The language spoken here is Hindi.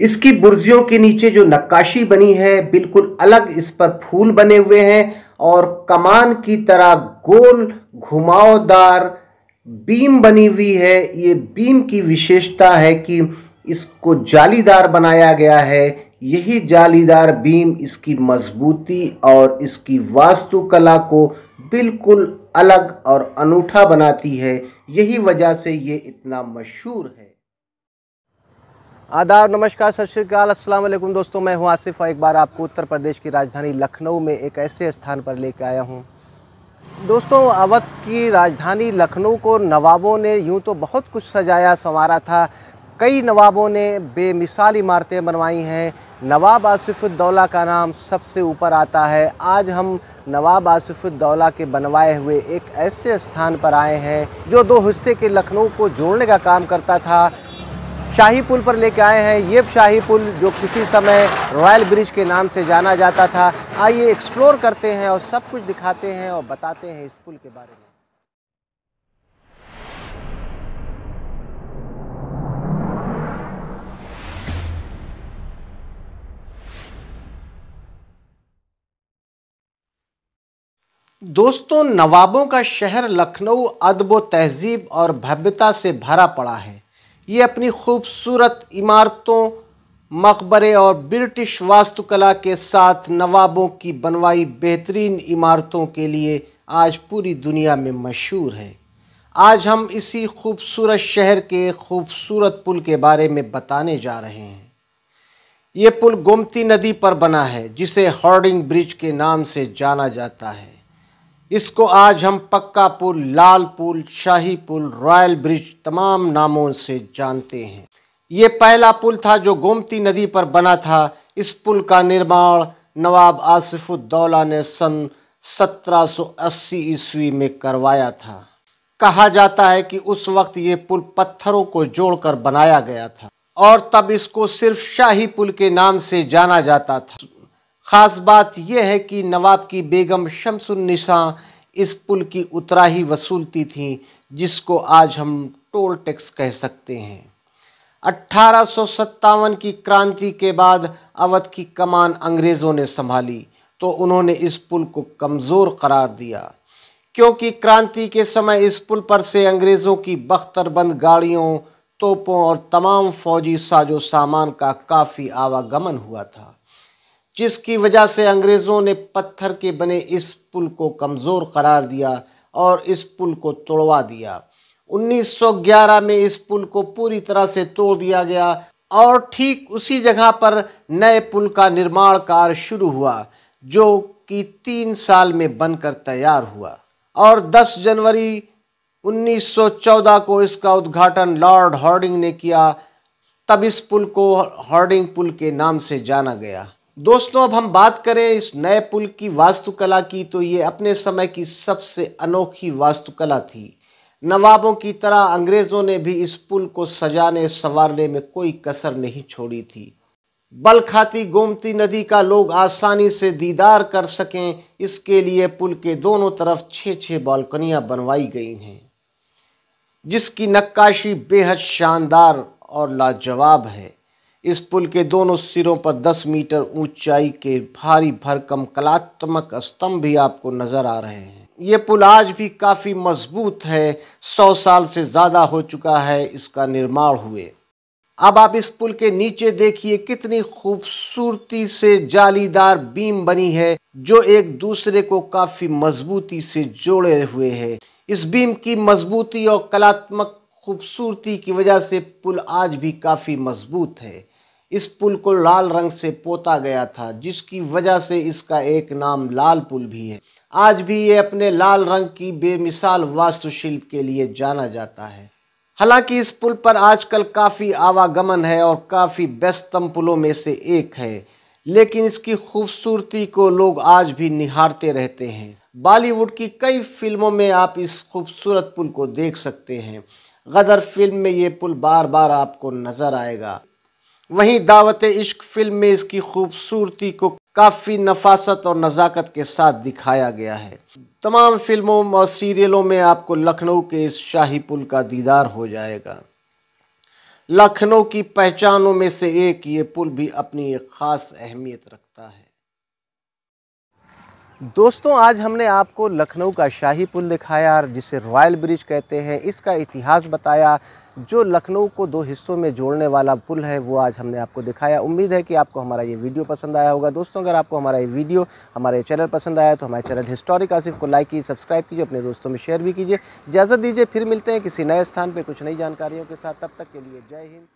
इसकी बुर्जियों के नीचे जो नक्काशी बनी है बिल्कुल अलग इस पर फूल बने हुए हैं और कमान की तरह गोल घुमावदार बीम बनी हुई है ये बीम की विशेषता है कि इसको जालीदार बनाया गया है यही जालीदार बीम इसकी मजबूती और इसकी वास्तुकला को बिल्कुल अलग और अनूठा बनाती है यही वजह से ये इतना मशहूर है आदाब नमस्कार सत श्रीकाल असलम दोस्तों मैं हूं आसिफ और एक बार आपको उत्तर प्रदेश की राजधानी लखनऊ में एक ऐसे स्थान पर लेकर आया हूं दोस्तों अवध की राजधानी लखनऊ को नवाबों ने यूं तो बहुत कुछ सजाया संवारा था कई नवाबों ने बेमिसाल इमारतें बनवाई हैं नवाब आसिफुद्दौला का नाम सबसे ऊपर आता है आज हम नवाब आसिफुद्दौला के बनवाए हुए एक ऐसे स्थान पर आए हैं जो दो हिस्से के लखनऊ को जोड़ने का काम करता था शाही पुल पर लेके आए हैं ये शाही पुल जो किसी समय रॉयल ब्रिज के नाम से जाना जाता था आइए एक्सप्लोर करते हैं और सब कुछ दिखाते हैं और बताते हैं इस पुल के बारे में दोस्तों नवाबों का शहर लखनऊ अदब तहजीब और भव्यता से भरा पड़ा है ये अपनी खूबसूरत इमारतों मकबरे और ब्रिटिश वास्तुकला के साथ नवाबों की बनवाई बेहतरीन इमारतों के लिए आज पूरी दुनिया में मशहूर है आज हम इसी खूबसूरत शहर के खूबसूरत पुल के बारे में बताने जा रहे हैं ये पुल गोमती नदी पर बना है जिसे हॉर्डिंग ब्रिज के नाम से जाना जाता है इसको आज हम पक्का पुल लाल पुल शाही पुल रॉयल ब्रिज तमाम नामों से जानते हैं ये पहला पुल था जो गोमती नदी पर बना था इस पुल का निर्माण नवाब आसिफुद्दौला ने सन 1780 ईस्वी में करवाया था कहा जाता है कि उस वक्त ये पुल पत्थरों को जोड़कर बनाया गया था और तब इसको सिर्फ शाही पुल के नाम से जाना जाता था ख़ास बात यह है कि नवाब की बेगम शमसुलनिसा इस पुल की उतराही वसूलती थी जिसको आज हम टोल टैक्स कह सकते हैं अट्ठारह की क्रांति के बाद अवध की कमान अंग्रेज़ों ने संभाली तो उन्होंने इस पुल को कमज़ोर करार दिया क्योंकि क्रांति के समय इस पुल पर से अंग्रेज़ों की बख्तरबंद गाड़ियों तोपों और तमाम फौजी साजो सामान का काफ़ी आवागमन हुआ था जिसकी वजह से अंग्रेज़ों ने पत्थर के बने इस पुल को कमज़ोर करार दिया और इस पुल को तोड़वा दिया 1911 में इस पुल को पूरी तरह से तोड़ दिया गया और ठीक उसी जगह पर नए पुल का निर्माण कार्य शुरू हुआ जो कि तीन साल में बनकर तैयार हुआ और 10 जनवरी 1914 को इसका उद्घाटन लॉर्ड हॉर्डिंग ने किया तब इस पुल को हॉर्डिंग पुल के नाम से जाना गया दोस्तों अब हम बात करें इस नए पुल की वास्तुकला की तो ये अपने समय की सबसे अनोखी वास्तुकला थी नवाबों की तरह अंग्रेज़ों ने भी इस पुल को सजाने संवारने में कोई कसर नहीं छोड़ी थी बलखाती गोमती नदी का लोग आसानी से दीदार कर सकें इसके लिए पुल के दोनों तरफ छः छः बालकनियां बनवाई गई हैं जिसकी नक्काशी बेहद शानदार और लाजवाब है इस पुल के दोनों सिरों पर 10 मीटर ऊंचाई के भारी भरकम कलात्मक स्तंभ भी आपको नजर आ रहे हैं ये पुल आज भी काफ़ी मजबूत है सौ साल से ज़्यादा हो चुका है इसका निर्माण हुए अब आप इस पुल के नीचे देखिए कितनी खूबसूरती से जालीदार बीम बनी है जो एक दूसरे को काफ़ी मजबूती से जोड़े हुए है इस बीम की मजबूती और कलात्मक खूबसूरती की वजह से पुल आज भी काफ़ी मजबूत है इस पुल को लाल रंग से पोता गया था जिसकी वजह से इसका एक नाम लाल पुल भी है आज भी ये अपने लाल रंग की बेमिसाल वास्तुशिल्प के लिए जाना जाता है हालांकि इस पुल पर आजकल काफ़ी आवागमन है और काफ़ी व्यस्तम पुलों में से एक है लेकिन इसकी खूबसूरती को लोग आज भी निहारते रहते हैं बॉलीवुड की कई फिल्मों में आप इस खूबसूरत पुल को देख सकते हैं गदर फिल्म में ये पुल बार बार आपको नज़र आएगा वहीं दावत इश्क फिल्म में इसकी खूबसूरती को काफ़ी नफासत और नज़ाकत के साथ दिखाया गया है तमाम फिल्मों और सीरियलों में आपको लखनऊ के इस शाही पुल का दीदार हो जाएगा लखनऊ की पहचानों में से एक ये पुल भी अपनी एक ख़ास अहमियत रखता है दोस्तों आज हमने आपको लखनऊ का शाही पुल दिखाया जिसे रॉयल ब्रिज कहते हैं इसका इतिहास बताया जो लखनऊ को दो हिस्सों में जोड़ने वाला पुल है वो आज हमने आपको दिखाया उम्मीद है कि आपको हमारा ये वीडियो पसंद आया होगा दोस्तों अगर आपको हमारा ये वीडियो हमारे चैनल पसंद आया तो हमारे चैनल हिस्टोरिक आसिफ को लाइक कीजिए सब्सक्राइब कीजिए अपने दोस्तों में शेयर भी कीजिए इजाज़त दीजिए फिर मिलते हैं किसी नए स्थान पर कुछ नई जानकारियों के साथ तब तक के लिए जय हिंद